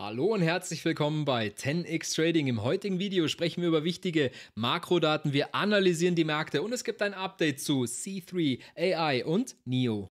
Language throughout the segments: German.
Hallo und herzlich willkommen bei 10x Trading. Im heutigen Video sprechen wir über wichtige Makrodaten, wir analysieren die Märkte und es gibt ein Update zu C3, AI und NIO.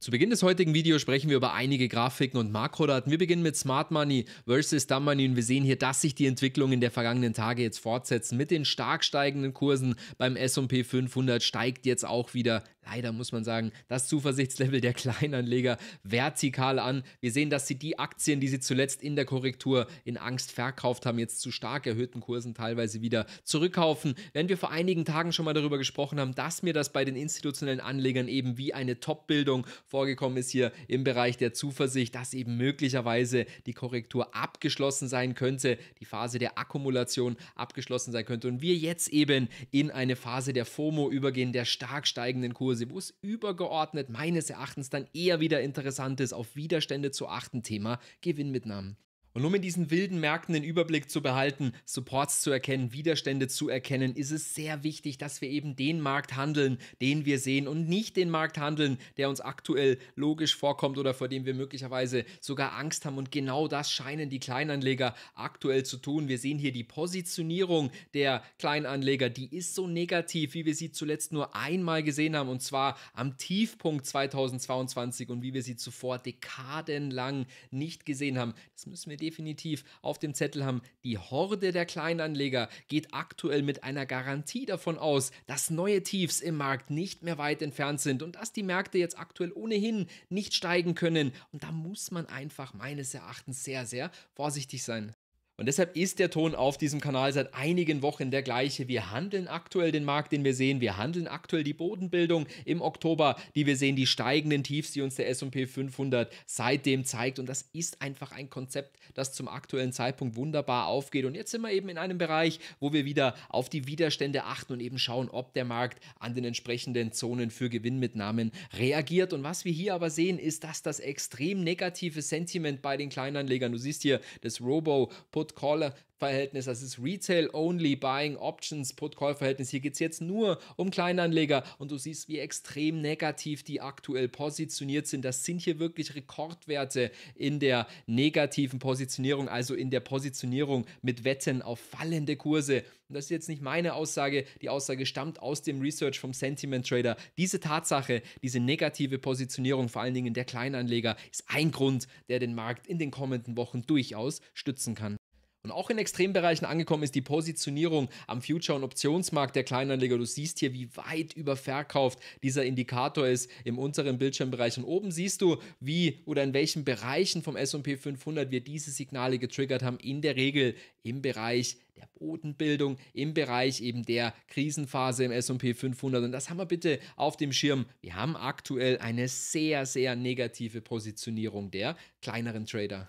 Zu Beginn des heutigen Videos sprechen wir über einige Grafiken und Makrodaten. Wir beginnen mit Smart Money versus Dumb Money und wir sehen hier, dass sich die Entwicklungen der vergangenen Tage jetzt fortsetzen mit den stark steigenden Kursen. Beim S&P 500 steigt jetzt auch wieder leider muss man sagen, das Zuversichtslevel der Kleinanleger vertikal an. Wir sehen, dass sie die Aktien, die sie zuletzt in der Korrektur in Angst verkauft haben, jetzt zu stark erhöhten Kursen teilweise wieder zurückkaufen. Wenn wir vor einigen Tagen schon mal darüber gesprochen haben, dass mir das bei den institutionellen Anlegern eben wie eine Top-Bildung vorgekommen ist hier im Bereich der Zuversicht, dass eben möglicherweise die Korrektur abgeschlossen sein könnte, die Phase der Akkumulation abgeschlossen sein könnte und wir jetzt eben in eine Phase der FOMO übergehen, der stark steigenden Kurse Diskurse, wo es übergeordnet meines Erachtens dann eher wieder interessant ist, auf Widerstände zu achten, Thema Gewinnmitnahmen. Und um in diesen wilden Märkten den Überblick zu behalten, Supports zu erkennen, Widerstände zu erkennen, ist es sehr wichtig, dass wir eben den Markt handeln, den wir sehen und nicht den Markt handeln, der uns aktuell logisch vorkommt oder vor dem wir möglicherweise sogar Angst haben. Und genau das scheinen die Kleinanleger aktuell zu tun. Wir sehen hier die Positionierung der Kleinanleger, die ist so negativ, wie wir sie zuletzt nur einmal gesehen haben, und zwar am Tiefpunkt 2022 und wie wir sie zuvor dekadenlang nicht gesehen haben. Das müssen wir definitiv auf dem Zettel haben. Die Horde der Kleinanleger geht aktuell mit einer Garantie davon aus, dass neue Tiefs im Markt nicht mehr weit entfernt sind und dass die Märkte jetzt aktuell ohnehin nicht steigen können. Und da muss man einfach meines Erachtens sehr, sehr vorsichtig sein. Und deshalb ist der Ton auf diesem Kanal seit einigen Wochen der gleiche. Wir handeln aktuell den Markt, den wir sehen. Wir handeln aktuell die Bodenbildung im Oktober, die wir sehen, die steigenden Tiefs, die uns der SP 500 seitdem zeigt. Und das ist einfach ein Konzept, das zum aktuellen Zeitpunkt wunderbar aufgeht. Und jetzt sind wir eben in einem Bereich, wo wir wieder auf die Widerstände achten und eben schauen, ob der Markt an den entsprechenden Zonen für Gewinnmitnahmen reagiert. Und was wir hier aber sehen, ist, dass das extrem negative Sentiment bei den Kleinanlegern, du siehst hier das Robo, Put-Call-Verhältnis, das also ist Retail-Only Buying Options Put-Call-Verhältnis. Hier geht es jetzt nur um Kleinanleger und du siehst, wie extrem negativ die aktuell positioniert sind. Das sind hier wirklich Rekordwerte in der negativen Positionierung, also in der Positionierung mit Wetten auf fallende Kurse. Und das ist jetzt nicht meine Aussage, die Aussage stammt aus dem Research vom Sentiment Trader. Diese Tatsache, diese negative Positionierung, vor allen Dingen der Kleinanleger, ist ein Grund, der den Markt in den kommenden Wochen durchaus stützen kann. Und auch in Extrembereichen angekommen ist die Positionierung am Future- und Optionsmarkt der Kleinanleger. Du siehst hier, wie weit überverkauft dieser Indikator ist im unteren Bildschirmbereich. Und oben siehst du, wie oder in welchen Bereichen vom SP 500 wir diese Signale getriggert haben. In der Regel im Bereich der Bodenbildung, im Bereich eben der Krisenphase im SP 500. Und das haben wir bitte auf dem Schirm. Wir haben aktuell eine sehr, sehr negative Positionierung der kleineren Trader.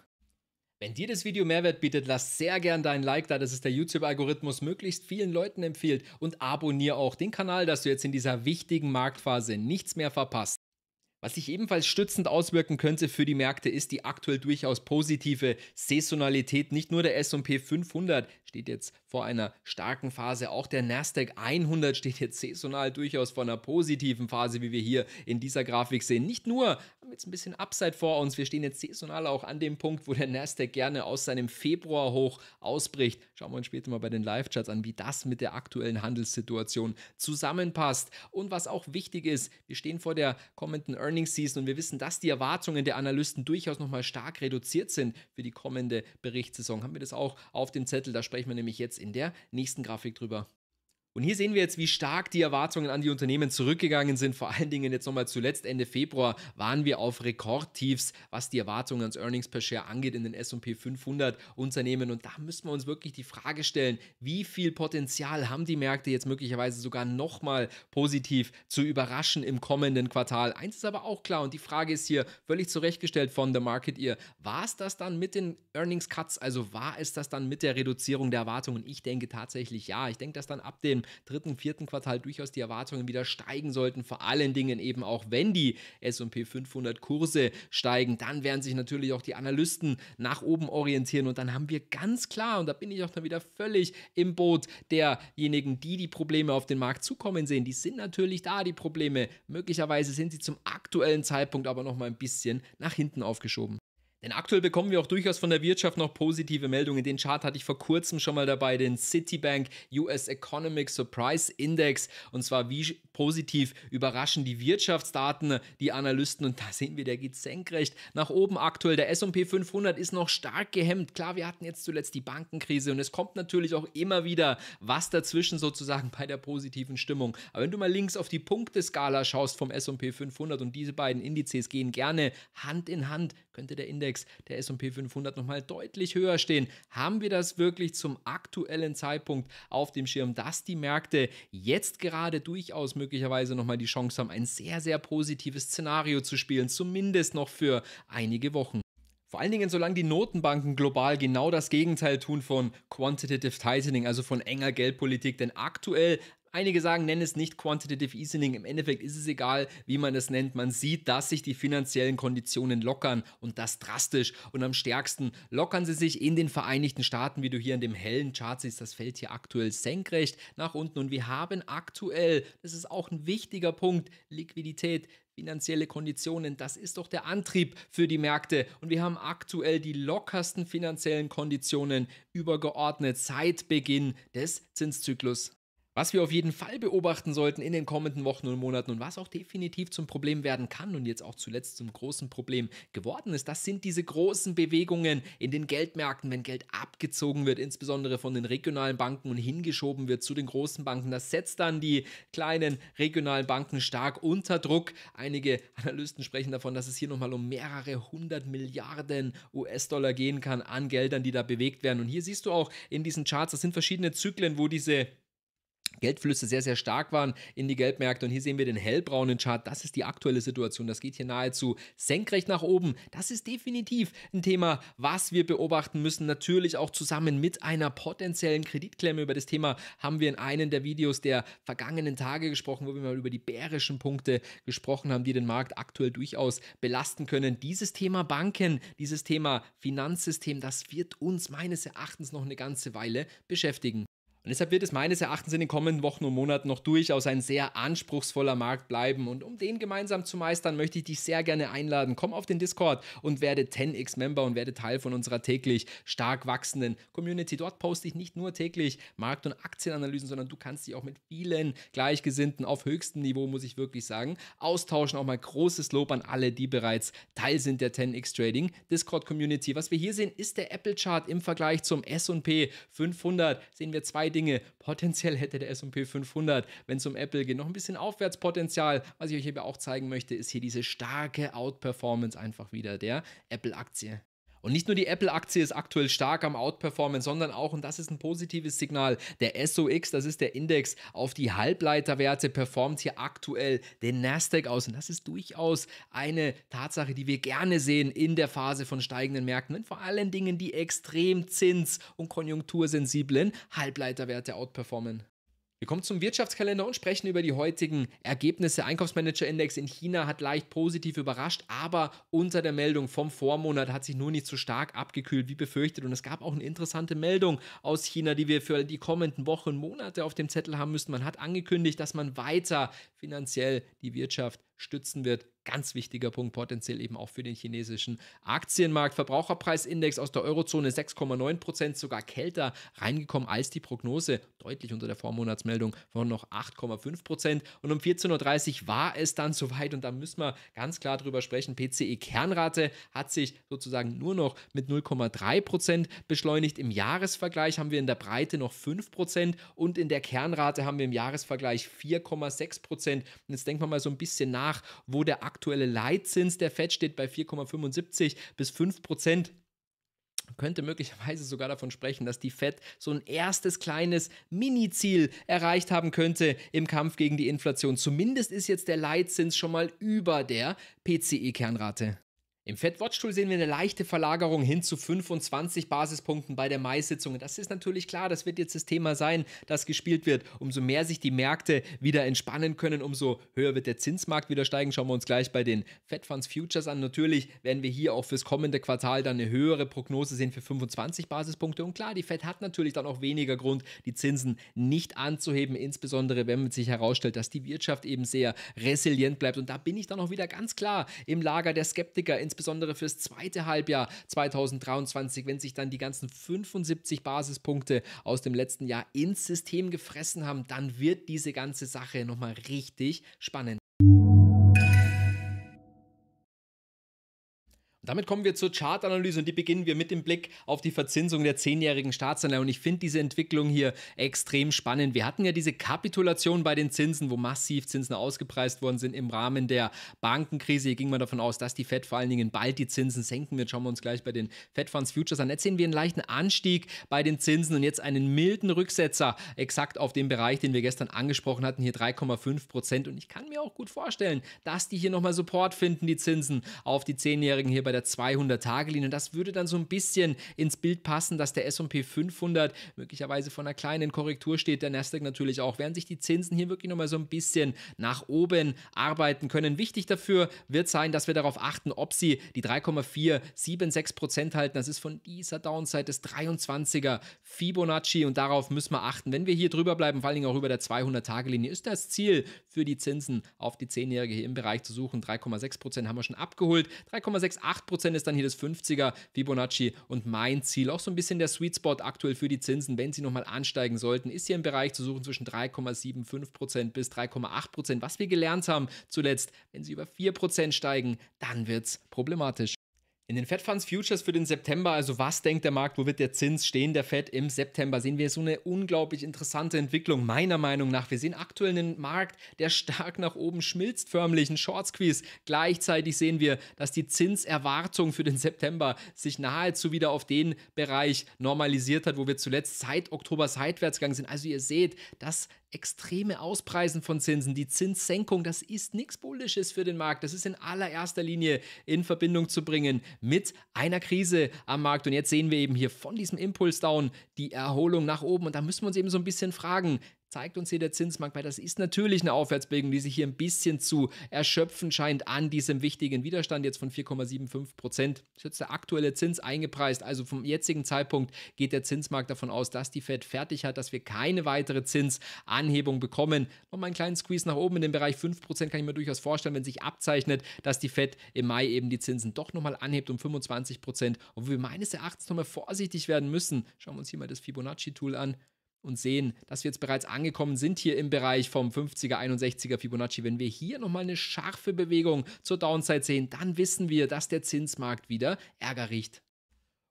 Wenn dir das Video Mehrwert bietet, lass sehr gern deinen Like da, dass es der YouTube-Algorithmus möglichst vielen Leuten empfiehlt und abonnier auch den Kanal, dass du jetzt in dieser wichtigen Marktphase nichts mehr verpasst. Was sich ebenfalls stützend auswirken könnte für die Märkte, ist die aktuell durchaus positive Saisonalität nicht nur der SP 500, steht jetzt vor einer starken Phase. Auch der Nasdaq 100 steht jetzt saisonal durchaus vor einer positiven Phase, wie wir hier in dieser Grafik sehen. Nicht nur haben wir jetzt ein bisschen Upside vor uns, wir stehen jetzt saisonal auch an dem Punkt, wo der Nasdaq gerne aus seinem Februar hoch ausbricht. Schauen wir uns später mal bei den Live-Charts an, wie das mit der aktuellen Handelssituation zusammenpasst. Und was auch wichtig ist, wir stehen vor der kommenden Earnings Season und wir wissen, dass die Erwartungen der Analysten durchaus nochmal stark reduziert sind für die kommende Berichtssaison. Haben wir das auch auf dem Zettel? Da sprechen sprechen wir nämlich jetzt in der nächsten Grafik drüber. Und hier sehen wir jetzt, wie stark die Erwartungen an die Unternehmen zurückgegangen sind. Vor allen Dingen jetzt nochmal zuletzt Ende Februar waren wir auf Rekordtiefs, was die Erwartungen ans Earnings per Share angeht in den S&P 500 Unternehmen. Und da müssen wir uns wirklich die Frage stellen, wie viel Potenzial haben die Märkte jetzt möglicherweise sogar nochmal positiv zu überraschen im kommenden Quartal. Eins ist aber auch klar und die Frage ist hier völlig zurechtgestellt von The Market Ear. War es das dann mit den Earnings Cuts? Also war es das dann mit der Reduzierung der Erwartungen? Ich denke tatsächlich ja. Ich denke, dass dann ab dem dritten, vierten Quartal durchaus die Erwartungen wieder steigen sollten. Vor allen Dingen eben auch, wenn die SP 500 Kurse steigen, dann werden sich natürlich auch die Analysten nach oben orientieren. Und dann haben wir ganz klar, und da bin ich auch dann wieder völlig im Boot derjenigen, die die Probleme auf den Markt zukommen sehen. Die sind natürlich da, die Probleme. Möglicherweise sind sie zum aktuellen Zeitpunkt aber noch mal ein bisschen nach hinten aufgeschoben. Denn aktuell bekommen wir auch durchaus von der Wirtschaft noch positive Meldungen. Den Chart hatte ich vor kurzem schon mal dabei, den Citibank US Economic Surprise Index. Und zwar wie positiv überraschen die Wirtschaftsdaten die Analysten. Und da sehen wir, der geht senkrecht nach oben aktuell. Der S&P 500 ist noch stark gehemmt. Klar, wir hatten jetzt zuletzt die Bankenkrise und es kommt natürlich auch immer wieder was dazwischen sozusagen bei der positiven Stimmung. Aber wenn du mal links auf die Punkteskala schaust vom S&P 500 und diese beiden Indizes gehen gerne Hand in Hand könnte der Index der SP 500 nochmal deutlich höher stehen. Haben wir das wirklich zum aktuellen Zeitpunkt auf dem Schirm, dass die Märkte jetzt gerade durchaus möglicherweise nochmal die Chance haben, ein sehr, sehr positives Szenario zu spielen, zumindest noch für einige Wochen? Vor allen Dingen, solange die Notenbanken global genau das Gegenteil tun von Quantitative Tightening, also von enger Geldpolitik. Denn aktuell Einige sagen, nenne es nicht Quantitative Easing. Im Endeffekt ist es egal, wie man es nennt. Man sieht, dass sich die finanziellen Konditionen lockern und das drastisch. Und am stärksten lockern sie sich in den Vereinigten Staaten, wie du hier in dem hellen Chart siehst. Das fällt hier aktuell senkrecht nach unten. Und wir haben aktuell, das ist auch ein wichtiger Punkt, Liquidität finanzielle Konditionen, das ist doch der Antrieb für die Märkte. Und wir haben aktuell die lockersten finanziellen Konditionen übergeordnet seit Beginn des Zinszyklus. Was wir auf jeden Fall beobachten sollten in den kommenden Wochen und Monaten und was auch definitiv zum Problem werden kann und jetzt auch zuletzt zum großen Problem geworden ist, das sind diese großen Bewegungen in den Geldmärkten, wenn Geld abgezogen wird, insbesondere von den regionalen Banken und hingeschoben wird zu den großen Banken. Das setzt dann die kleinen regionalen Banken stark unter Druck. Einige Analysten sprechen davon, dass es hier nochmal um mehrere hundert Milliarden US-Dollar gehen kann an Geldern, die da bewegt werden. Und hier siehst du auch in diesen Charts, das sind verschiedene Zyklen, wo diese Geldflüsse sehr, sehr stark waren in die Geldmärkte. Und hier sehen wir den hellbraunen Chart. Das ist die aktuelle Situation. Das geht hier nahezu senkrecht nach oben. Das ist definitiv ein Thema, was wir beobachten müssen. Natürlich auch zusammen mit einer potenziellen Kreditklemme. Über das Thema haben wir in einem der Videos der vergangenen Tage gesprochen, wo wir mal über die bärischen Punkte gesprochen haben, die den Markt aktuell durchaus belasten können. Dieses Thema Banken, dieses Thema Finanzsystem, das wird uns meines Erachtens noch eine ganze Weile beschäftigen. Und deshalb wird es meines Erachtens in den kommenden Wochen und Monaten noch durchaus ein sehr anspruchsvoller Markt bleiben. Und um den gemeinsam zu meistern, möchte ich dich sehr gerne einladen. Komm auf den Discord und werde 10x-Member und werde Teil von unserer täglich stark wachsenden Community. Dort poste ich nicht nur täglich Markt- und Aktienanalysen, sondern du kannst dich auch mit vielen Gleichgesinnten auf höchstem Niveau, muss ich wirklich sagen, austauschen. Auch mal großes Lob an alle, die bereits Teil sind der 10x Trading Discord Community. Was wir hier sehen, ist der Apple Chart im Vergleich zum SP 500. Sehen wir zwei Dinge. Potenziell hätte der S&P 500, wenn es um Apple geht, noch ein bisschen Aufwärtspotenzial. Was ich euch hier auch zeigen möchte, ist hier diese starke Outperformance einfach wieder der Apple-Aktie. Und nicht nur die Apple-Aktie ist aktuell stark am Outperformen, sondern auch, und das ist ein positives Signal, der SOX, das ist der Index auf die Halbleiterwerte, performt hier aktuell den Nasdaq aus. Und das ist durchaus eine Tatsache, die wir gerne sehen in der Phase von steigenden Märkten, wenn vor allen Dingen die extrem zins- und konjunktursensiblen Halbleiterwerte outperformen. Wir kommen zum Wirtschaftskalender und sprechen über die heutigen Ergebnisse. Einkaufsmanager-Index in China hat leicht positiv überrascht, aber unter der Meldung vom Vormonat hat sich nur nicht so stark abgekühlt wie befürchtet. Und es gab auch eine interessante Meldung aus China, die wir für die kommenden Wochen und Monate auf dem Zettel haben müssen. Man hat angekündigt, dass man weiter finanziell die Wirtschaft stützen wird Ganz wichtiger Punkt, potenziell eben auch für den chinesischen Aktienmarkt. Verbraucherpreisindex aus der Eurozone 6,9 sogar kälter reingekommen als die Prognose, deutlich unter der Vormonatsmeldung von noch 8,5 Und um 14.30 Uhr war es dann soweit und da müssen wir ganz klar drüber sprechen. PCE-Kernrate hat sich sozusagen nur noch mit 0,3 beschleunigt. Im Jahresvergleich haben wir in der Breite noch 5 und in der Kernrate haben wir im Jahresvergleich 4,6 Und jetzt denken wir mal so ein bisschen nach, wo der Aktienmarkt aktuelle Leitzins der FED steht bei 4,75 bis 5 Prozent könnte möglicherweise sogar davon sprechen, dass die Fed so ein erstes kleines Mini-Ziel erreicht haben könnte im Kampf gegen die Inflation. Zumindest ist jetzt der Leitzins schon mal über der PCE-Kernrate. Im Fed-Watchtool sehen wir eine leichte Verlagerung hin zu 25 Basispunkten bei der Mai-Sitzung. Das ist natürlich klar, das wird jetzt das Thema sein, das gespielt wird. Umso mehr sich die Märkte wieder entspannen können, umso höher wird der Zinsmarkt wieder steigen. Schauen wir uns gleich bei den Fed Funds Futures an. Natürlich werden wir hier auch fürs kommende Quartal dann eine höhere Prognose sehen für 25 Basispunkte. Und klar, die Fed hat natürlich dann auch weniger Grund, die Zinsen nicht anzuheben, insbesondere wenn man sich herausstellt, dass die Wirtschaft eben sehr resilient bleibt. Und da bin ich dann auch wieder ganz klar im Lager der Skeptiker, insbesondere insbesondere fürs zweite Halbjahr 2023, wenn sich dann die ganzen 75 Basispunkte aus dem letzten Jahr ins System gefressen haben, dann wird diese ganze Sache nochmal richtig spannend. Damit kommen wir zur Chartanalyse und die beginnen wir mit dem Blick auf die Verzinsung der zehnjährigen Staatsanleihen. Und ich finde diese Entwicklung hier extrem spannend. Wir hatten ja diese Kapitulation bei den Zinsen, wo massiv Zinsen ausgepreist worden sind im Rahmen der Bankenkrise. Hier ging man davon aus, dass die Fed vor allen Dingen bald die Zinsen senken wird. Schauen wir uns gleich bei den Fed Funds Futures an. Jetzt sehen wir einen leichten Anstieg bei den Zinsen und jetzt einen milden Rücksetzer exakt auf den Bereich, den wir gestern angesprochen hatten, hier 3,5 Prozent. Und ich kann mir auch gut vorstellen, dass die hier nochmal Support finden, die Zinsen auf die zehnjährigen hier bei der 200-Tage-Linie. das würde dann so ein bisschen ins Bild passen, dass der S&P 500 möglicherweise von einer kleinen Korrektur steht, der Nasdaq natürlich auch, während sich die Zinsen hier wirklich nochmal so ein bisschen nach oben arbeiten können. Wichtig dafür wird sein, dass wir darauf achten, ob sie die 3,476 Prozent halten. Das ist von dieser Downside des 23er Fibonacci und darauf müssen wir achten. Wenn wir hier drüber bleiben, vor allen Dingen auch über der 200-Tage-Linie, ist das Ziel für die Zinsen auf die 10-Jährige hier im Bereich zu suchen. 3,6 Prozent haben wir schon abgeholt. 3,68 8% ist dann hier das 50er Fibonacci und mein Ziel, auch so ein bisschen der Sweet Spot aktuell für die Zinsen, wenn sie nochmal ansteigen sollten, ist hier im Bereich zu suchen zwischen 3,75% bis 3,8%. Was wir gelernt haben zuletzt, wenn sie über 4% steigen, dann wird es problematisch. In den Fed Funds Futures für den September, also was denkt der Markt, wo wird der Zins stehen, der Fed im September, sehen wir so eine unglaublich interessante Entwicklung meiner Meinung nach. Wir sehen aktuell einen Markt, der stark nach oben schmilzt, förmlich ein Short Squeeze. Gleichzeitig sehen wir, dass die Zinserwartung für den September sich nahezu wieder auf den Bereich normalisiert hat, wo wir zuletzt seit Oktober seitwärts gegangen sind. Also ihr seht, das extreme Auspreisen von Zinsen, die Zinssenkung, das ist nichts Bullisches für den Markt. Das ist in allererster Linie in Verbindung zu bringen mit einer Krise am Markt. Und jetzt sehen wir eben hier von diesem Impulse-Down die Erholung nach oben. Und da müssen wir uns eben so ein bisschen fragen, zeigt uns hier der Zinsmarkt, weil das ist natürlich eine Aufwärtsbewegung, die sich hier ein bisschen zu erschöpfen scheint an diesem wichtigen Widerstand jetzt von 4,75 Prozent. Das Ist jetzt der aktuelle Zins eingepreist. Also vom jetzigen Zeitpunkt geht der Zinsmarkt davon aus, dass die Fed fertig hat, dass wir keine weitere Zinsanhebung bekommen. Nochmal einen kleinen Squeeze nach oben in den Bereich 5 Prozent kann ich mir durchaus vorstellen, wenn sich abzeichnet, dass die Fed im Mai eben die Zinsen doch nochmal anhebt um 25 Prozent. Obwohl wir meines Erachtens nochmal vorsichtig werden müssen. Schauen wir uns hier mal das Fibonacci-Tool an und sehen, dass wir jetzt bereits angekommen sind hier im Bereich vom 50er, 61er Fibonacci. Wenn wir hier nochmal eine scharfe Bewegung zur Downside sehen, dann wissen wir, dass der Zinsmarkt wieder Ärger riecht.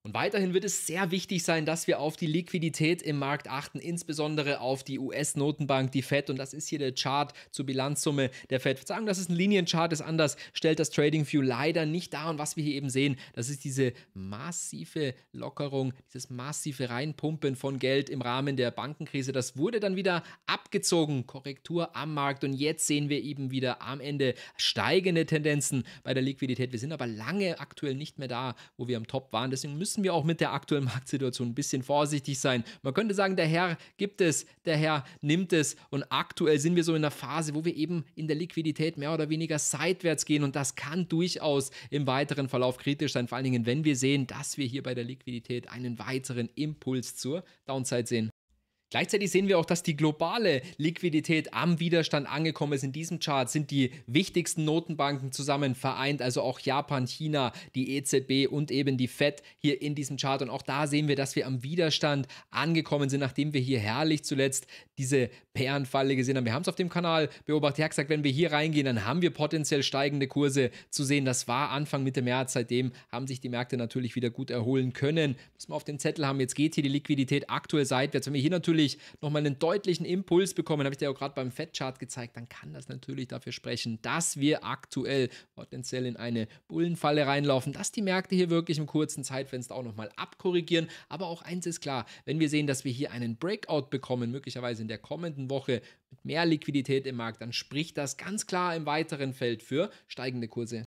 Und weiterhin wird es sehr wichtig sein, dass wir auf die Liquidität im Markt achten, insbesondere auf die US-Notenbank, die Fed. Und das ist hier der Chart zur Bilanzsumme der Fed. Sagen, das ist ein Linienchart, ist anders, stellt das Trading View leider nicht dar. Und was wir hier eben sehen, das ist diese massive Lockerung, dieses massive Reinpumpen von Geld im Rahmen der Bankenkrise. Das wurde dann wieder abgezogen, Korrektur am Markt. Und jetzt sehen wir eben wieder am Ende steigende Tendenzen bei der Liquidität. Wir sind aber lange aktuell nicht mehr da, wo wir am Top waren. Deswegen müssen müssen wir auch mit der aktuellen Marktsituation ein bisschen vorsichtig sein. Man könnte sagen, der Herr gibt es, der Herr nimmt es und aktuell sind wir so in einer Phase, wo wir eben in der Liquidität mehr oder weniger seitwärts gehen und das kann durchaus im weiteren Verlauf kritisch sein, vor allen Dingen, wenn wir sehen, dass wir hier bei der Liquidität einen weiteren Impuls zur Downside sehen. Gleichzeitig sehen wir auch, dass die globale Liquidität am Widerstand angekommen ist. In diesem Chart sind die wichtigsten Notenbanken zusammen vereint, also auch Japan, China, die EZB und eben die Fed hier in diesem Chart. Und auch da sehen wir, dass wir am Widerstand angekommen sind, nachdem wir hier herrlich zuletzt diese Perlenfalle gesehen haben. Wir haben es auf dem Kanal beobachtet. Ich habe gesagt, wenn wir hier reingehen, dann haben wir potenziell steigende Kurse zu sehen. Das war Anfang Mitte März. Seitdem haben sich die Märkte natürlich wieder gut erholen können. Muss man auf dem Zettel haben. Jetzt geht hier die Liquidität aktuell seitwärts. Wenn wir hier natürlich natürlich nochmal einen deutlichen Impuls bekommen, habe ich dir auch gerade beim Fettchart gezeigt, dann kann das natürlich dafür sprechen, dass wir aktuell potenziell in eine Bullenfalle reinlaufen, dass die Märkte hier wirklich im kurzen Zeitfenster auch nochmal abkorrigieren. Aber auch eins ist klar, wenn wir sehen, dass wir hier einen Breakout bekommen, möglicherweise in der kommenden Woche mit mehr Liquidität im Markt, dann spricht das ganz klar im weiteren Feld für steigende Kurse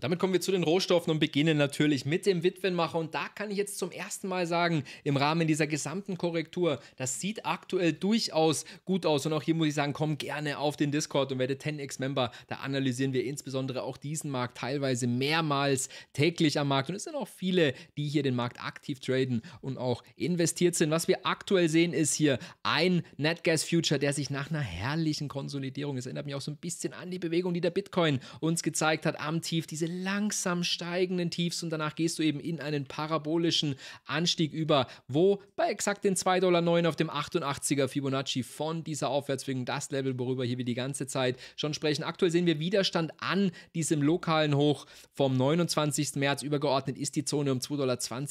damit kommen wir zu den Rohstoffen und beginnen natürlich mit dem Witwenmacher. Und da kann ich jetzt zum ersten Mal sagen, im Rahmen dieser gesamten Korrektur, das sieht aktuell durchaus gut aus. Und auch hier muss ich sagen, komm gerne auf den Discord und werde 10x-Member. Da analysieren wir insbesondere auch diesen Markt teilweise mehrmals täglich am Markt. Und es sind auch viele, die hier den Markt aktiv traden und auch investiert sind. Was wir aktuell sehen, ist hier ein Netgas Future, der sich nach einer herrlichen Konsolidierung, es erinnert mich auch so ein bisschen an die Bewegung, die der Bitcoin uns gezeigt hat, am Tief, diese diese langsam steigenden Tiefs und danach gehst du eben in einen parabolischen Anstieg über, wo bei exakt den 2,9 Dollar auf dem 88er Fibonacci von dieser Aufwärtsbewegung, das Level, worüber hier wir die ganze Zeit schon sprechen. Aktuell sehen wir Widerstand an diesem lokalen Hoch vom 29. März. Übergeordnet ist die Zone um 2,20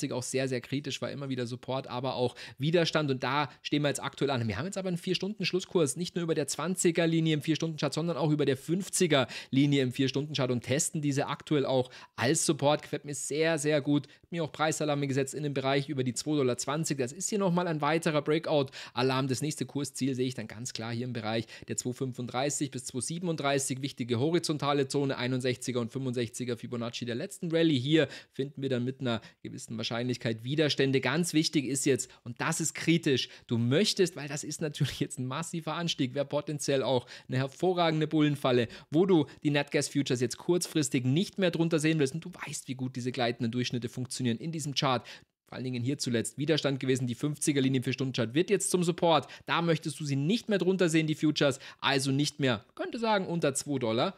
Dollar auch sehr, sehr kritisch, war immer wieder Support, aber auch Widerstand und da stehen wir jetzt aktuell an. Wir haben jetzt aber einen 4-Stunden-Schlusskurs, nicht nur über der 20er-Linie im 4-Stunden-Chart, sondern auch über der 50er-Linie im 4-Stunden-Chart und testen diese aktuelle aktuell auch als Support. Gefällt mir sehr, sehr gut. Hat mir auch Preisalarme gesetzt in den Bereich über die 2,20 Dollar. Das ist hier nochmal ein weiterer Breakout-Alarm. Das nächste Kursziel sehe ich dann ganz klar hier im Bereich der 2,35 bis 2,37. Wichtige horizontale Zone, 61er und 65er Fibonacci der letzten Rallye. Hier finden wir dann mit einer gewissen Wahrscheinlichkeit Widerstände. Ganz wichtig ist jetzt, und das ist kritisch, du möchtest, weil das ist natürlich jetzt ein massiver Anstieg, wäre potenziell auch eine hervorragende Bullenfalle, wo du die Netgas Futures jetzt kurzfristig nicht nicht mehr drunter sehen willst und du weißt, wie gut diese gleitenden Durchschnitte funktionieren in diesem Chart, vor allen Dingen hier zuletzt Widerstand gewesen. Die 50er-Linie für Stundenchart wird jetzt zum Support. Da möchtest du sie nicht mehr drunter sehen, die Futures. Also nicht mehr, könnte sagen, unter 2,15 Dollar.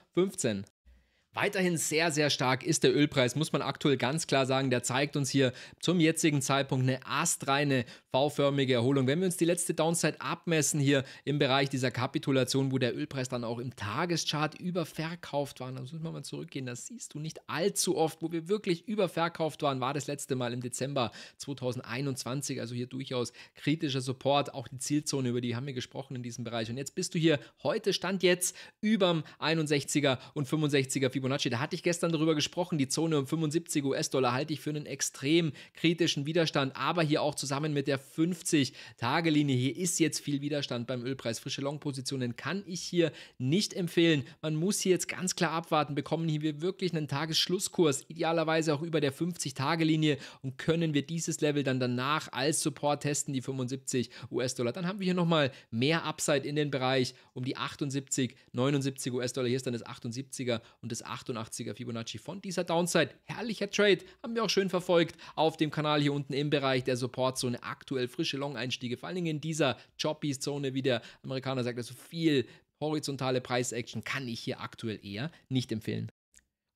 Weiterhin sehr, sehr stark ist der Ölpreis, muss man aktuell ganz klar sagen. Der zeigt uns hier zum jetzigen Zeitpunkt eine astreine V-förmige Erholung. Wenn wir uns die letzte Downside abmessen hier im Bereich dieser Kapitulation, wo der Ölpreis dann auch im Tageschart überverkauft war, dann müssen wir mal zurückgehen, das siehst du nicht allzu oft, wo wir wirklich überverkauft waren, war das letzte Mal im Dezember 2021, also hier durchaus kritischer Support, auch die Zielzone, über die haben wir gesprochen in diesem Bereich und jetzt bist du hier, heute stand jetzt überm 61er und 65er Fibonacci, da hatte ich gestern darüber gesprochen, die Zone um 75 US-Dollar halte ich für einen extrem kritischen Widerstand, aber hier auch zusammen mit der 50-Tage-Linie. Hier ist jetzt viel Widerstand beim Ölpreis. Frische Long-Positionen kann ich hier nicht empfehlen. Man muss hier jetzt ganz klar abwarten. Bekommen hier wir wirklich einen Tagesschlusskurs, idealerweise auch über der 50-Tage-Linie und können wir dieses Level dann danach als Support testen, die 75 US-Dollar. Dann haben wir hier nochmal mehr Upside in den Bereich um die 78, 79 US-Dollar. Hier ist dann das 78er und das 88er Fibonacci von dieser Downside. Herrlicher Trade, haben wir auch schön verfolgt auf dem Kanal hier unten im Bereich der Supportzone. Aktuell aktuell frische Long-Einstiege, vor allen Dingen in dieser Choppy-Zone, wie der Amerikaner sagt, also viel horizontale Preis-Action kann ich hier aktuell eher nicht empfehlen.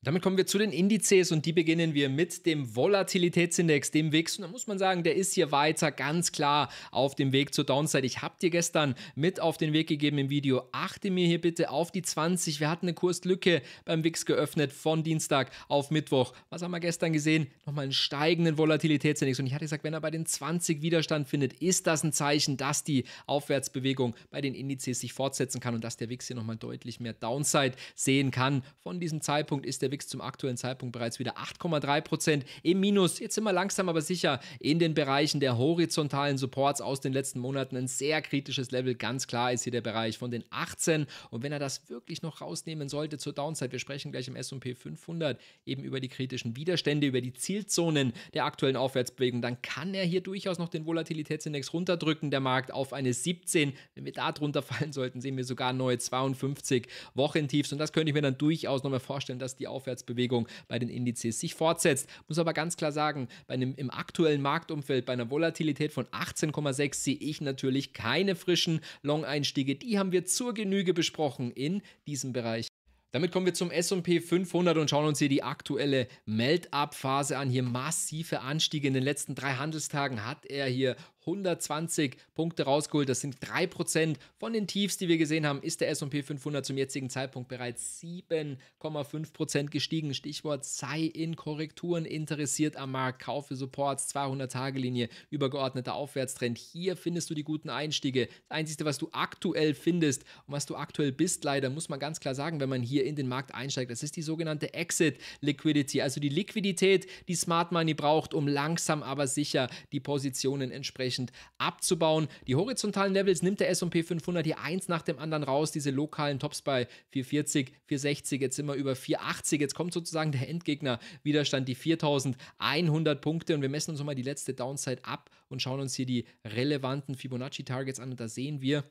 Damit kommen wir zu den Indizes und die beginnen wir mit dem Volatilitätsindex, dem WIX. Und da muss man sagen, der ist hier weiter ganz klar auf dem Weg zur Downside. Ich habe dir gestern mit auf den Weg gegeben im Video. Achte mir hier bitte auf die 20. Wir hatten eine Kurslücke beim WIX geöffnet von Dienstag auf Mittwoch. Was haben wir gestern gesehen? Nochmal einen steigenden Volatilitätsindex. Und ich hatte gesagt, wenn er bei den 20 Widerstand findet, ist das ein Zeichen, dass die Aufwärtsbewegung bei den Indizes sich fortsetzen kann und dass der WIX hier nochmal deutlich mehr Downside sehen kann. Von diesem Zeitpunkt ist der der zum aktuellen Zeitpunkt bereits wieder 8,3% Prozent im Minus. Jetzt sind wir langsam aber sicher in den Bereichen der horizontalen Supports aus den letzten Monaten. Ein sehr kritisches Level, ganz klar ist hier der Bereich von den 18. Und wenn er das wirklich noch rausnehmen sollte zur Downside, wir sprechen gleich im S&P 500 eben über die kritischen Widerstände, über die Zielzonen der aktuellen Aufwärtsbewegung, dann kann er hier durchaus noch den Volatilitätsindex runterdrücken, der Markt auf eine 17. Wenn wir da drunter fallen sollten, sehen wir sogar neue 52 Wochentiefs. Und das könnte ich mir dann durchaus nochmal vorstellen, dass die Aufwärtsbewegung Aufwärtsbewegung bei den Indizes sich fortsetzt. Muss aber ganz klar sagen, bei einem, im aktuellen Marktumfeld, bei einer Volatilität von 18,6 sehe ich natürlich keine frischen Long-Einstiege. Die haben wir zur Genüge besprochen in diesem Bereich. Damit kommen wir zum S&P 500 und schauen uns hier die aktuelle Melt-up-Phase an. Hier massive Anstiege in den letzten drei Handelstagen hat er hier 120 Punkte rausgeholt. Das sind 3% von den Tiefs, die wir gesehen haben. Ist der SP 500 zum jetzigen Zeitpunkt bereits 7,5% gestiegen. Stichwort sei in Korrekturen interessiert am Markt. Kaufe Supports, 200-Tage-Linie, übergeordneter Aufwärtstrend. Hier findest du die guten Einstiege. Das Einzige, was du aktuell findest und was du aktuell bist, leider, muss man ganz klar sagen, wenn man hier in den Markt einsteigt, das ist die sogenannte Exit Liquidity, also die Liquidität, die Smart Money braucht, um langsam aber sicher die Positionen entsprechend entsprechend abzubauen. Die horizontalen Levels nimmt der S&P 500 hier eins nach dem anderen raus, diese lokalen Tops bei 440, 460, jetzt sind wir über 480, jetzt kommt sozusagen der Endgegner Widerstand die 4100 Punkte und wir messen uns nochmal die letzte Downside ab und schauen uns hier die relevanten Fibonacci Targets an und da sehen wir,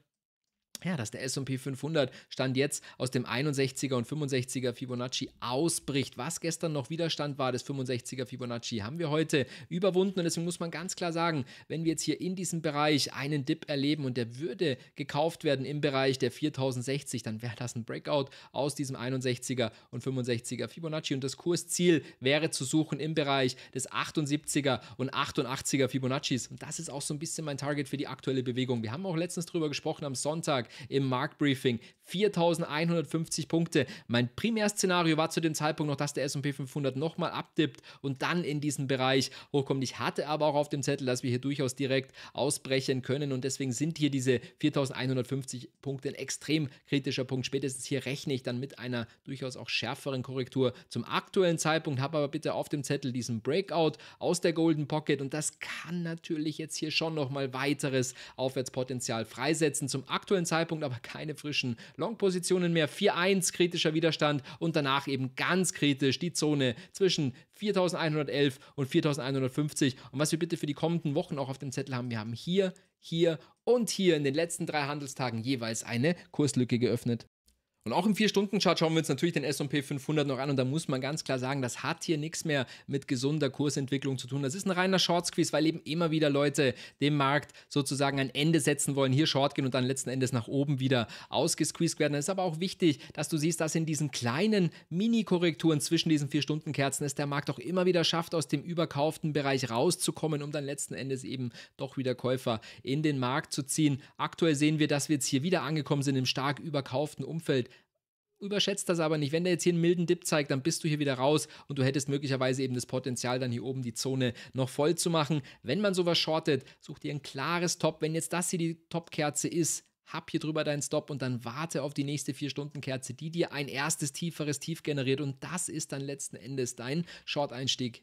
ja, dass der S&P 500 Stand jetzt aus dem 61er und 65er Fibonacci ausbricht. Was gestern noch Widerstand war des 65er Fibonacci, haben wir heute überwunden und deswegen muss man ganz klar sagen, wenn wir jetzt hier in diesem Bereich einen Dip erleben und der würde gekauft werden im Bereich der 4060, dann wäre das ein Breakout aus diesem 61er und 65er Fibonacci und das Kursziel wäre zu suchen im Bereich des 78er und 88er Fibonaccis und das ist auch so ein bisschen mein Target für die aktuelle Bewegung. Wir haben auch letztens drüber gesprochen am Sonntag, im Marktbriefing. 4150 Punkte. Mein Primärszenario war zu dem Zeitpunkt noch, dass der S&P 500 nochmal abdippt und dann in diesen Bereich hochkommt. Ich hatte aber auch auf dem Zettel, dass wir hier durchaus direkt ausbrechen können und deswegen sind hier diese 4150 Punkte ein extrem kritischer Punkt. Spätestens hier rechne ich dann mit einer durchaus auch schärferen Korrektur zum aktuellen Zeitpunkt, habe aber bitte auf dem Zettel diesen Breakout aus der Golden Pocket und das kann natürlich jetzt hier schon nochmal weiteres Aufwärtspotenzial freisetzen. Zum aktuellen Zeitpunkt Zeitpunkt aber keine frischen Long-Positionen mehr. 4-1 kritischer Widerstand und danach eben ganz kritisch die Zone zwischen 4111 und 4150. Und was wir bitte für die kommenden Wochen auch auf dem Zettel haben, wir haben hier, hier und hier in den letzten drei Handelstagen jeweils eine Kurslücke geöffnet. Und auch im 4-Stunden-Chart schauen wir uns natürlich den S&P 500 noch an und da muss man ganz klar sagen, das hat hier nichts mehr mit gesunder Kursentwicklung zu tun. Das ist ein reiner Short Squeeze, weil eben immer wieder Leute dem Markt sozusagen ein Ende setzen wollen, hier Short gehen und dann letzten Endes nach oben wieder ausgesqueezed werden. Es ist aber auch wichtig, dass du siehst, dass in diesen kleinen Mini-Korrekturen zwischen diesen 4-Stunden-Kerzen es der Markt auch immer wieder schafft, aus dem überkauften Bereich rauszukommen, um dann letzten Endes eben doch wieder Käufer in den Markt zu ziehen. Aktuell sehen wir, dass wir jetzt hier wieder angekommen sind im stark überkauften Umfeld. Überschätzt das aber nicht. Wenn der jetzt hier einen milden Dip zeigt, dann bist du hier wieder raus und du hättest möglicherweise eben das Potenzial, dann hier oben die Zone noch voll zu machen. Wenn man sowas shortet, such dir ein klares Top. Wenn jetzt das hier die Topkerze ist, hab hier drüber deinen Stop und dann warte auf die nächste 4-Stunden-Kerze, die dir ein erstes tieferes Tief generiert und das ist dann letzten Endes dein Short-Einstieg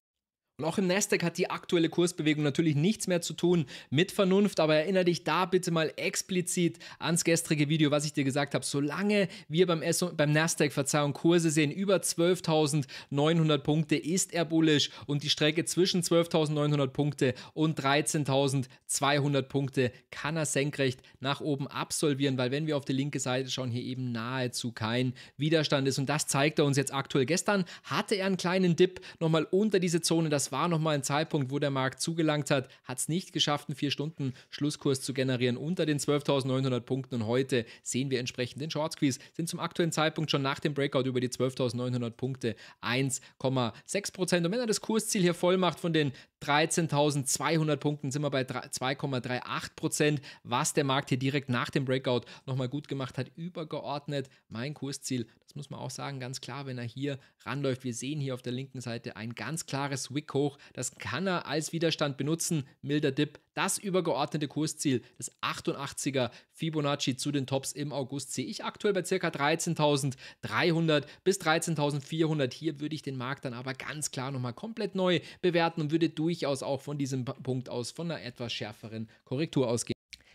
auch im Nasdaq hat die aktuelle Kursbewegung natürlich nichts mehr zu tun mit Vernunft, aber erinnere dich da bitte mal explizit ans gestrige Video, was ich dir gesagt habe. Solange wir beim, S beim Nasdaq, Verzeihung, Kurse sehen über 12.900 Punkte, ist er bullisch und die Strecke zwischen 12.900 Punkte und 13.200 Punkte kann er senkrecht nach oben absolvieren, weil wenn wir auf die linke Seite schauen, hier eben nahezu kein Widerstand ist und das zeigt er uns jetzt aktuell. Gestern hatte er einen kleinen Dip nochmal unter diese Zone, das war nochmal ein Zeitpunkt, wo der Markt zugelangt hat, hat es nicht geschafft, einen 4-Stunden-Schlusskurs zu generieren unter den 12.900 Punkten. Und heute sehen wir entsprechend den Short Squeeze, sind zum aktuellen Zeitpunkt schon nach dem Breakout über die 12.900 Punkte 1,6%. Und wenn er das Kursziel hier voll macht von den 13.200 Punkten sind wir bei 2,38 Prozent, was der Markt hier direkt nach dem Breakout nochmal gut gemacht hat, übergeordnet. Mein Kursziel, das muss man auch sagen, ganz klar, wenn er hier ranläuft. Wir sehen hier auf der linken Seite ein ganz klares Wick hoch. Das kann er als Widerstand benutzen. Milder Dip das übergeordnete Kursziel des 88er Fibonacci zu den Tops im August sehe ich aktuell bei ca. 13.300 bis 13.400. Hier würde ich den Markt dann aber ganz klar nochmal komplett neu bewerten und würde durchaus auch von diesem Punkt aus von einer etwas schärferen Korrektur ausgehen.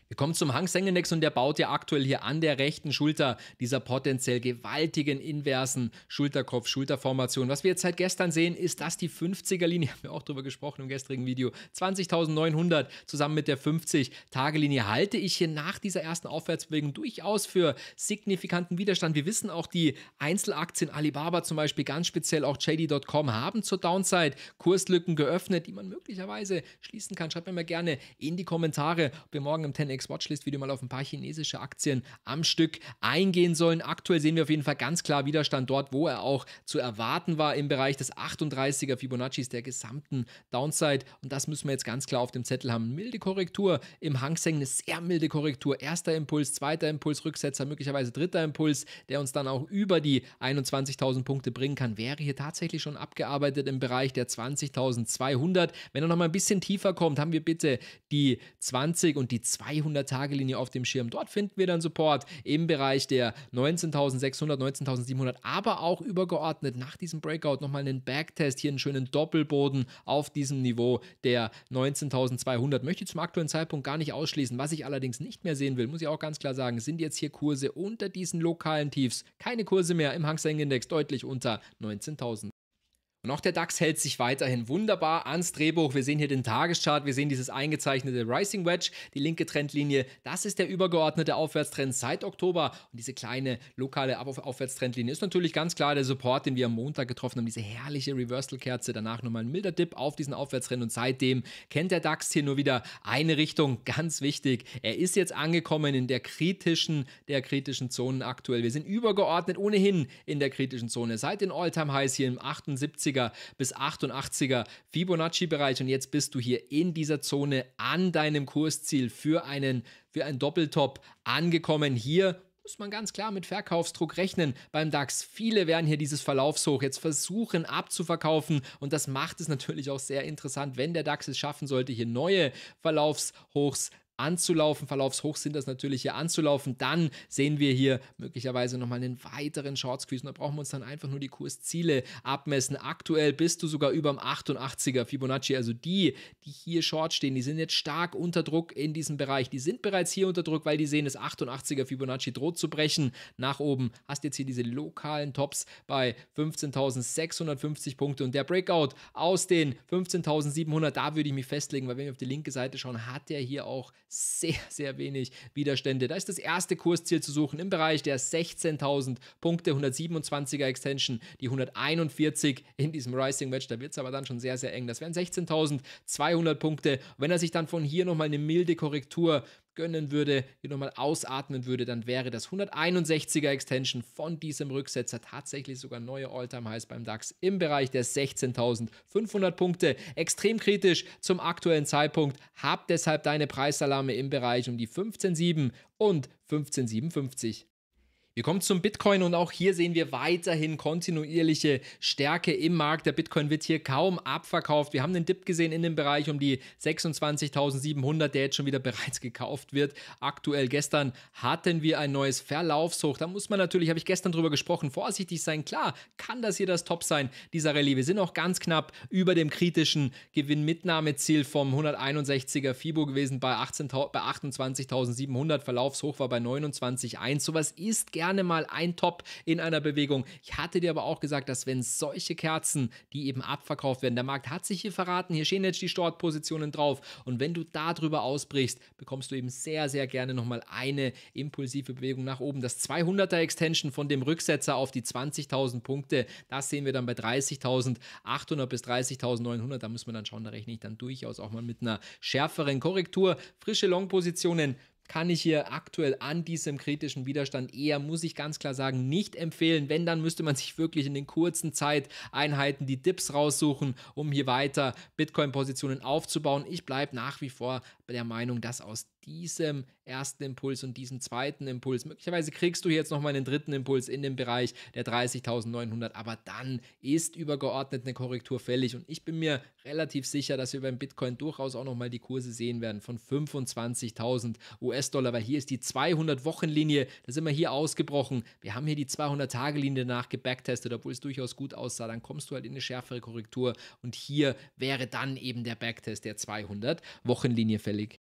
Wir kommen zum Hang Sengenex und der baut ja aktuell hier an der rechten Schulter dieser potenziell gewaltigen inversen Schulterkopf-Schulterformation. Was wir jetzt seit gestern sehen, ist, dass die 50er-Linie, haben wir auch darüber gesprochen im gestrigen Video, 20.900 zusammen mit der 50-Tage-Linie halte ich hier nach dieser ersten Aufwärtsbewegung durchaus für signifikanten Widerstand. Wir wissen auch, die Einzelaktien Alibaba zum Beispiel, ganz speziell auch JD.com, haben zur Downside Kurslücken geöffnet, die man möglicherweise schließen kann. Schreibt mir mal gerne in die Kommentare, ob wir morgen im 10 MX Watchlist Video mal auf ein paar chinesische Aktien am Stück eingehen sollen. Aktuell sehen wir auf jeden Fall ganz klar Widerstand dort, wo er auch zu erwarten war im Bereich des 38er Fibonaccis der gesamten Downside und das müssen wir jetzt ganz klar auf dem Zettel haben. Milde Korrektur im Hang Seng, eine sehr milde Korrektur. Erster Impuls, zweiter Impuls, Rücksetzer, möglicherweise dritter Impuls, der uns dann auch über die 21.000 Punkte bringen kann, wäre hier tatsächlich schon abgearbeitet im Bereich der 20.200. Wenn er nochmal ein bisschen tiefer kommt, haben wir bitte die 20 und die 200 300-Tage-Linie auf dem Schirm. Dort finden wir dann Support im Bereich der 19.600, 19.700, aber auch übergeordnet nach diesem Breakout nochmal einen Backtest, hier einen schönen Doppelboden auf diesem Niveau der 19.200. Möchte ich zum aktuellen Zeitpunkt gar nicht ausschließen. Was ich allerdings nicht mehr sehen will, muss ich auch ganz klar sagen, sind jetzt hier Kurse unter diesen lokalen Tiefs. Keine Kurse mehr im Hang Seng Index, deutlich unter 19.000. Und auch der DAX hält sich weiterhin wunderbar ans Drehbuch. Wir sehen hier den Tageschart, wir sehen dieses eingezeichnete Rising Wedge, die linke Trendlinie. Das ist der übergeordnete Aufwärtstrend seit Oktober. Und diese kleine lokale Aufwärtstrendlinie ist natürlich ganz klar der Support, den wir am Montag getroffen haben. Diese herrliche Reversal-Kerze, danach nochmal ein milder Dip auf diesen Aufwärtstrend. Und seitdem kennt der DAX hier nur wieder eine Richtung. Ganz wichtig, er ist jetzt angekommen in der kritischen, der kritischen Zonen aktuell. Wir sind übergeordnet ohnehin in der kritischen Zone. Seit den All-Time-Highs hier im 78 87er bis 88er Fibonacci-Bereich und jetzt bist du hier in dieser Zone an deinem Kursziel für einen für einen Doppeltop angekommen. Hier muss man ganz klar mit Verkaufsdruck rechnen beim DAX. Viele werden hier dieses Verlaufshoch jetzt versuchen abzuverkaufen und das macht es natürlich auch sehr interessant, wenn der DAX es schaffen sollte, hier neue Verlaufshochs anzulaufen. Verlaufshoch sind das natürlich hier anzulaufen. Dann sehen wir hier möglicherweise nochmal einen weiteren Short Squeeze. Und da brauchen wir uns dann einfach nur die Kursziele abmessen. Aktuell bist du sogar über dem 88er Fibonacci. Also die, die hier Short stehen, die sind jetzt stark unter Druck in diesem Bereich. Die sind bereits hier unter Druck, weil die sehen, das 88er Fibonacci droht zu brechen. Nach oben hast jetzt hier diese lokalen Tops bei 15.650 Punkte und der Breakout aus den 15.700, da würde ich mich festlegen, weil wenn wir auf die linke Seite schauen, hat der hier auch sehr, sehr wenig Widerstände. Da ist das erste Kursziel zu suchen im Bereich der 16.000 Punkte, 127er Extension, die 141 in diesem Rising Match. Da wird es aber dann schon sehr, sehr eng. Das wären 16.200 Punkte. Wenn er sich dann von hier nochmal eine milde Korrektur gönnen würde, hier nochmal ausatmen würde, dann wäre das 161er Extension von diesem Rücksetzer tatsächlich sogar neue All-Time-Highs beim DAX im Bereich der 16.500 Punkte. Extrem kritisch zum aktuellen Zeitpunkt. Hab deshalb deine Preisalarme im Bereich um die 15.7 und 15.57. Wir kommen zum Bitcoin und auch hier sehen wir weiterhin kontinuierliche Stärke im Markt. Der Bitcoin wird hier kaum abverkauft. Wir haben einen Dip gesehen in dem Bereich um die 26.700, der jetzt schon wieder bereits gekauft wird. Aktuell gestern hatten wir ein neues Verlaufshoch. Da muss man natürlich, habe ich gestern drüber gesprochen, vorsichtig sein. Klar, kann das hier das Top sein dieser Rallye. Wir sind auch ganz knapp über dem kritischen Gewinnmitnahmeziel vom 161er FIBO gewesen bei, bei 28.700. Verlaufshoch war bei 29,1. Sowas ist gerne gerne mal ein Top in einer Bewegung. Ich hatte dir aber auch gesagt, dass wenn solche Kerzen, die eben abverkauft werden, der Markt hat sich hier verraten, hier stehen jetzt die Startpositionen drauf und wenn du darüber ausbrichst, bekommst du eben sehr, sehr gerne nochmal eine impulsive Bewegung nach oben. Das 200er Extension von dem Rücksetzer auf die 20.000 Punkte, das sehen wir dann bei 30.800 bis 30.900. Da muss man dann schauen, da rechne ich dann durchaus auch mal mit einer schärferen Korrektur. Frische Long-Positionen kann ich hier aktuell an diesem kritischen Widerstand eher, muss ich ganz klar sagen, nicht empfehlen. Wenn, dann müsste man sich wirklich in den kurzen Zeiteinheiten die Dips raussuchen, um hier weiter Bitcoin-Positionen aufzubauen. Ich bleibe nach wie vor der Meinung, dass aus diesem ersten Impuls und diesem zweiten Impuls. Möglicherweise kriegst du jetzt nochmal einen dritten Impuls in dem Bereich der 30.900, aber dann ist übergeordnet eine Korrektur fällig. Und ich bin mir relativ sicher, dass wir beim Bitcoin durchaus auch nochmal die Kurse sehen werden von 25.000 US-Dollar, weil hier ist die 200-Wochen-Linie, da sind wir hier ausgebrochen. Wir haben hier die 200-Tage-Linie danach gebacktestet, obwohl es durchaus gut aussah. Dann kommst du halt in eine schärfere Korrektur und hier wäre dann eben der Backtest der 200-Wochen-Linie fällig.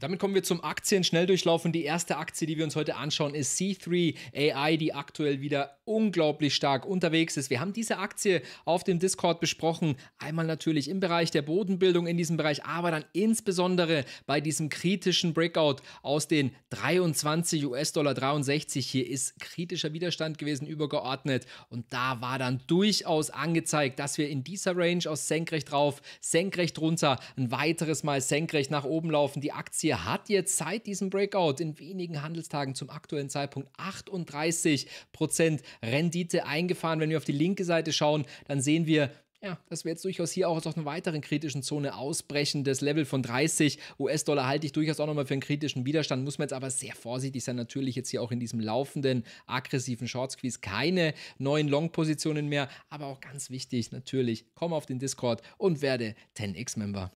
Damit kommen wir zum Aktien-Schnelldurchlauf und die erste Aktie, die wir uns heute anschauen, ist C3 AI, die aktuell wieder unglaublich stark unterwegs ist. Wir haben diese Aktie auf dem Discord besprochen, einmal natürlich im Bereich der Bodenbildung in diesem Bereich, aber dann insbesondere bei diesem kritischen Breakout aus den 23 US-Dollar 63. Hier ist kritischer Widerstand gewesen übergeordnet und da war dann durchaus angezeigt, dass wir in dieser Range aus senkrecht drauf, senkrecht runter, ein weiteres Mal senkrecht nach oben laufen. Die Aktie hier hat jetzt seit diesem Breakout in wenigen Handelstagen zum aktuellen Zeitpunkt 38% Rendite eingefahren. Wenn wir auf die linke Seite schauen, dann sehen wir, ja, dass wir jetzt durchaus hier auch aus einer weiteren kritischen Zone ausbrechen. Das Level von 30 US-Dollar halte ich durchaus auch nochmal für einen kritischen Widerstand. Muss man jetzt aber sehr vorsichtig sein. Natürlich jetzt hier auch in diesem laufenden, aggressiven Short-Squeeze keine neuen Long-Positionen mehr. Aber auch ganz wichtig, natürlich, komm auf den Discord und werde 10x-Member.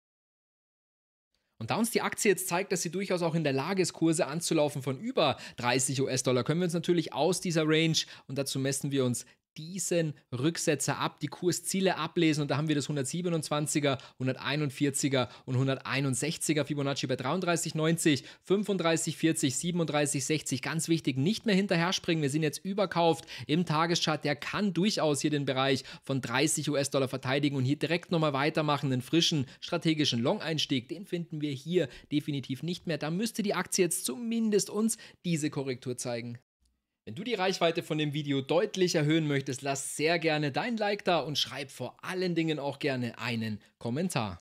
Und da uns die Aktie jetzt zeigt, dass sie durchaus auch in der Lage ist, Kurse anzulaufen von über 30 US-Dollar, können wir uns natürlich aus dieser Range, und dazu messen wir uns diesen Rücksetzer ab, die Kursziele ablesen und da haben wir das 127er, 141er und 161er Fibonacci bei 33,90, 35,40, 37,60. Ganz wichtig, nicht mehr hinterher springen. Wir sind jetzt überkauft im Tageschart. Der kann durchaus hier den Bereich von 30 US-Dollar verteidigen und hier direkt nochmal weitermachen. Den frischen strategischen Long-Einstieg, den finden wir hier definitiv nicht mehr. Da müsste die Aktie jetzt zumindest uns diese Korrektur zeigen. Wenn du die Reichweite von dem Video deutlich erhöhen möchtest, lass sehr gerne dein Like da und schreib vor allen Dingen auch gerne einen Kommentar.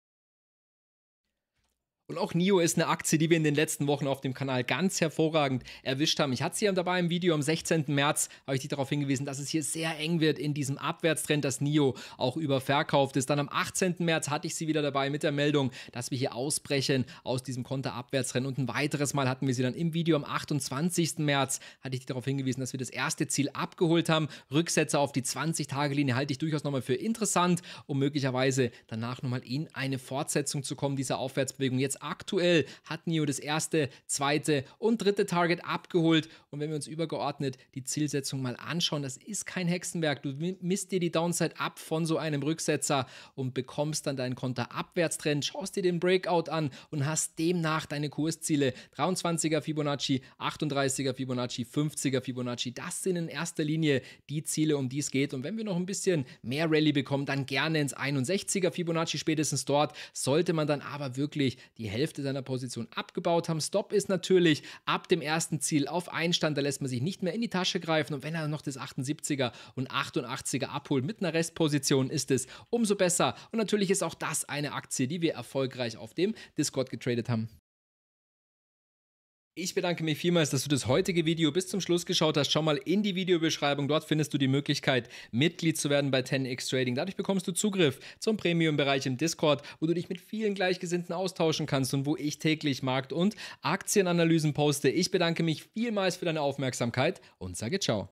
Und auch NIO ist eine Aktie, die wir in den letzten Wochen auf dem Kanal ganz hervorragend erwischt haben. Ich hatte sie ja dabei im Video am 16. März, habe ich dich darauf hingewiesen, dass es hier sehr eng wird in diesem Abwärtstrend, dass NIO auch überverkauft ist. Dann am 18. März hatte ich sie wieder dabei mit der Meldung, dass wir hier ausbrechen aus diesem Konterabwärtstrend. Und ein weiteres Mal hatten wir sie dann im Video am 28. März, hatte ich dich darauf hingewiesen, dass wir das erste Ziel abgeholt haben. Rücksetzer auf die 20-Tage-Linie halte ich durchaus nochmal für interessant, um möglicherweise danach nochmal in eine Fortsetzung zu kommen, dieser Aufwärtsbewegung. Jetzt aktuell hat Nio das erste, zweite und dritte Target abgeholt. Und wenn wir uns übergeordnet die Zielsetzung mal anschauen, das ist kein Hexenwerk. Du misst dir die Downside ab von so einem Rücksetzer und bekommst dann deinen Konter abwärtstrend, schaust dir den Breakout an und hast demnach deine Kursziele 23er Fibonacci, 38er Fibonacci, 50er Fibonacci. Das sind in erster Linie die Ziele, um die es geht. Und wenn wir noch ein bisschen mehr Rallye bekommen, dann gerne ins 61er Fibonacci spätestens dort. Sollte man dann aber wirklich die die Hälfte seiner Position abgebaut haben. Stop ist natürlich ab dem ersten Ziel auf Einstand, da lässt man sich nicht mehr in die Tasche greifen und wenn er noch das 78er und 88er abholt mit einer Restposition, ist es umso besser. Und natürlich ist auch das eine Aktie, die wir erfolgreich auf dem Discord getradet haben. Ich bedanke mich vielmals, dass du das heutige Video bis zum Schluss geschaut hast. Schau mal in die Videobeschreibung. Dort findest du die Möglichkeit, Mitglied zu werden bei 10x Trading. Dadurch bekommst du Zugriff zum Premium-Bereich im Discord, wo du dich mit vielen Gleichgesinnten austauschen kannst und wo ich täglich Markt- und Aktienanalysen poste. Ich bedanke mich vielmals für deine Aufmerksamkeit und sage ciao.